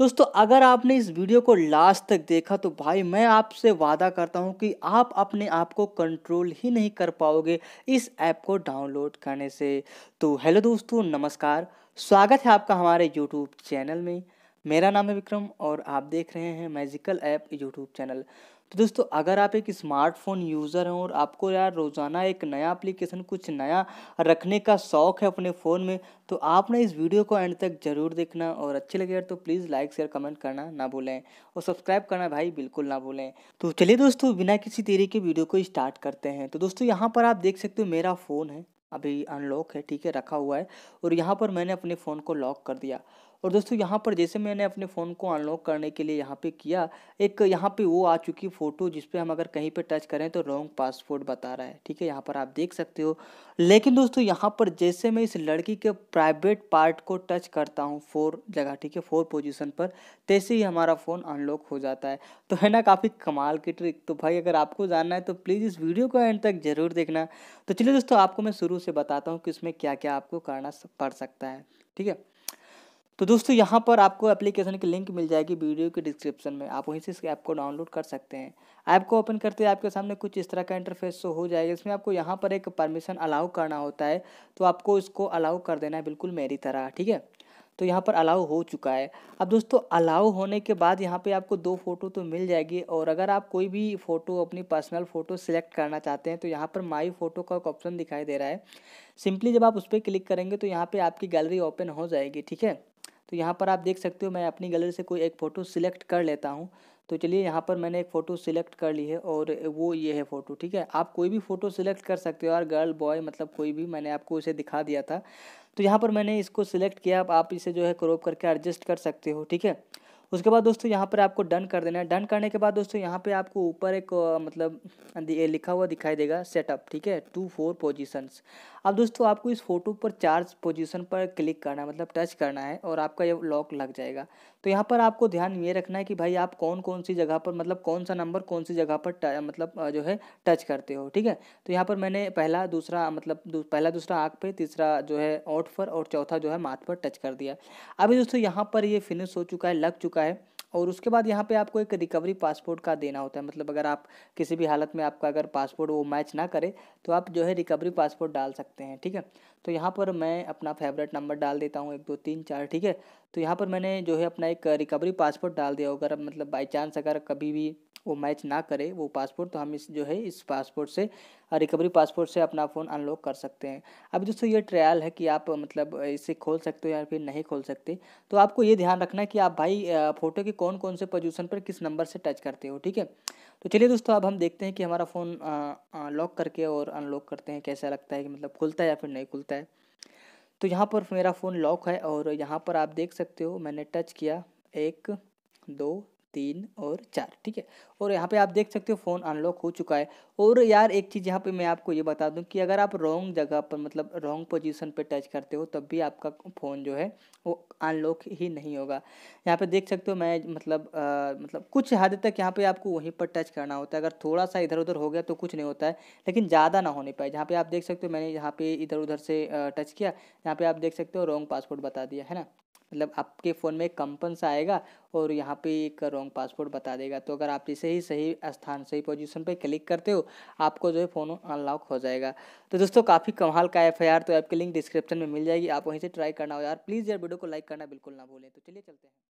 दोस्तों अगर आपने इस वीडियो को लास्ट तक देखा तो भाई मैं आपसे वादा करता हूं कि आप अपने आप को कंट्रोल ही नहीं कर पाओगे इस ऐप को डाउनलोड करने से तो हेलो दोस्तों नमस्कार स्वागत है आपका हमारे यूट्यूब चैनल में मेरा नाम है विक्रम और आप देख रहे हैं मैजिकल ऐप यूट्यूब चैनल तो दोस्तों अगर आप एक स्मार्टफोन यूज़र हैं और आपको यार रोज़ाना एक नया एप्लीकेशन कुछ नया रखने का शौक़ है अपने फ़ोन में तो आपने इस वीडियो को एंड तक ज़रूर देखना और अच्छे लगे तो प्लीज़ लाइक शेयर कमेंट करना ना भूलें और सब्सक्राइब करना भाई बिल्कुल ना भूलें तो चलिए दोस्तों बिना किसी देरी के वीडियो को स्टार्ट करते हैं तो दोस्तों यहाँ पर आप देख सकते हो मेरा फ़ोन है अभी अनलॉक है ठीक है रखा हुआ है और यहाँ पर मैंने अपने फ़ोन को लॉक कर दिया और दोस्तों यहाँ पर जैसे मैंने अपने फ़ोन को अनलॉक करने के लिए यहाँ पे किया एक यहाँ पे वो आ चुकी फ़ोटो जिस पे हम अगर कहीं पे टच करें तो रॉन्ग पासवर्ड बता रहा है ठीक है यहाँ पर आप देख सकते हो लेकिन दोस्तों यहाँ पर जैसे मैं इस लड़की के प्राइवेट पार्ट को टच करता हूँ फोर जगह ठीक है फोर पोजिशन पर तैसे ही हमारा फ़ोन अनलॉक हो जाता है तो है ना काफ़ी कमाल की ट्रिक तो भाई अगर आपको जानना है तो प्लीज़ इस वीडियो को एंड तक ज़रूर देखना तो चलिए दोस्तों आपको मैं शुरू से बताता हूँ कि इसमें क्या क्या आपको करना पड़ सकता है ठीक है तो दोस्तों यहाँ पर आपको एप्लीकेशन की लिंक मिल जाएगी वीडियो के डिस्क्रिप्शन में आप वहीं से इस ऐप को डाउनलोड कर सकते हैं ऐप को ओपन करते ही आपके सामने कुछ इस तरह का इंटरफेस शो हो जाएगा इसमें आपको यहाँ पर एक परमिशन अलाउ करना होता है तो आपको इसको अलाउ कर देना है बिल्कुल मेरी तरह ठीक है तो यहाँ पर अलाउ हो चुका है अब दोस्तों अलाउ होने के बाद यहाँ पे आपको दो फ़ोटो तो मिल जाएगी और अगर आप कोई भी फ़ोटो अपनी पर्सनल फ़ोटो सिलेक्ट करना चाहते हैं तो यहाँ पर माई फ़ोटो का एक ऑप्शन दिखाई दे रहा है सिंपली जब आप उस पर क्लिक करेंगे तो यहाँ पर आपकी गैलरी ओपन हो जाएगी ठीक है तो यहाँ पर आप देख सकते हो मैं अपनी गैलरी से कोई एक फ़ोटो सिलेक्ट कर लेता हूँ तो चलिए यहाँ पर मैंने एक फ़ोटो सिलेक्ट कर ली है और वो ये है फ़ोटो ठीक है आप कोई भी फ़ोटो सिलेक्ट कर सकते हो यार गर्ल बॉय मतलब कोई भी मैंने आपको इसे दिखा दिया था तो यहाँ पर मैंने इसको सिलेक्ट किया आप इसे जो है क्रॉप करके एडजस्ट कर सकते हो ठीक है उसके बाद दोस्तों यहाँ पर आपको डन कर देना है डन करने के बाद दोस्तों यहाँ पे आपको ऊपर एक मतलब लिखा हुआ दिखाई देगा सेटअप ठीक है टू फोर पोजिशंस अब दोस्तों आपको इस फोटो पर चार पोजिशन पर क्लिक करना है मतलब टच करना है और आपका ये लॉक लग जाएगा तो यहाँ पर आपको ध्यान ये रखना है कि भाई आप कौन कौन सी जगह पर मतलब कौन सा नंबर कौन सी जगह पर मतलब जो है टच करते हो ठीक है तो यहाँ पर मैंने पहला दूसरा मतलब दू, पहला दूसरा आँख पर तीसरा जो है ओठ पर और चौथा जो है माथ पर टच कर दिया अभी दोस्तों यहाँ पर ये फिनिश हो चुका है लग चुका चुका है और उसके बाद यहाँ पे आपको एक रिकवरी पासपोर्ट का देना होता है मतलब अगर आप किसी भी हालत में आपका अगर पासपोर्ट वो मैच ना करे तो आप जो है रिकवरी पासपोर्ट डाल सकते हैं ठीक है तो यहाँ पर मैं अपना फेवरेट नंबर डाल देता हूँ एक दो तीन चार ठीक है तो यहाँ पर मैंने जो है अपना एक रिकवरी पासपोर्ट डाल दिया अगर मतलब बाई चांस अगर कभी भी वो मैच ना करे वो पासपोर्ट तो हम इस जो है इस पासपोर्ट से रिकवरी पासपोर्ट से अपना फ़ोन अनलॉक कर सकते हैं अभी दोस्तों ये ट्रायल है कि आप मतलब इसे खोल सकते हो या फिर नहीं खोल सकते तो आपको ये ध्यान रखना है कि आप भाई फ़ोटो के कौन कौन से पोजिशन पर किस नंबर से टच करते हो ठीक है तो चलिए दोस्तों अब हम देखते हैं कि हमारा फ़ोन लॉक करके और अनलॉक करते हैं कैसा लगता है कि मतलब खुलता है या फिर नहीं खुलता है तो यहाँ पर मेरा फ़ोन लॉक है और यहाँ पर आप देख सकते हो मैंने टच किया एक दो तीन और चार ठीक है और यहाँ पे आप देख सकते हो फ़ोन अनलॉक हो चुका है और यार एक चीज़ यहाँ पे मैं आपको ये बता दूँ कि अगर आप रॉन्ग जगह पर मतलब रॉन्ग पोजीशन पे टच करते हो तब भी आपका फ़ोन जो है वो अनलॉक ही नहीं होगा यहाँ पे देख सकते हो मैं मतलब आ, मतलब कुछ हद तक यहाँ पर आपको वहीं पर टच करना होता है अगर थोड़ा सा इधर उधर हो गया तो कुछ नहीं होता है लेकिन ज़्यादा ना होने पाए जहाँ पर आप देख सकते हो मैंने यहाँ पर इधर उधर से टच किया यहाँ पर आप देख सकते हो रॉन्ग पासवर्ड बता दिया है ना मतलब आपके फ़ोन में कंपन सा आएगा और यहाँ पे एक रॉन्ग पासवर्ड बता देगा तो अगर आप इसे ही सही स्थान सही पोजीशन पे क्लिक करते हो आपको जो है फ़ोन अनलॉक हो जाएगा तो दोस्तों काफ़ी कमाल का एफ तो ऐप की लिंक डिस्क्रिप्शन में मिल जाएगी आप वहीं से ट्राई करना हो यार प्लीज़ यार वीडियो को लाइक करना बिल्कुल ना भूलें तो चलिए चलते हैं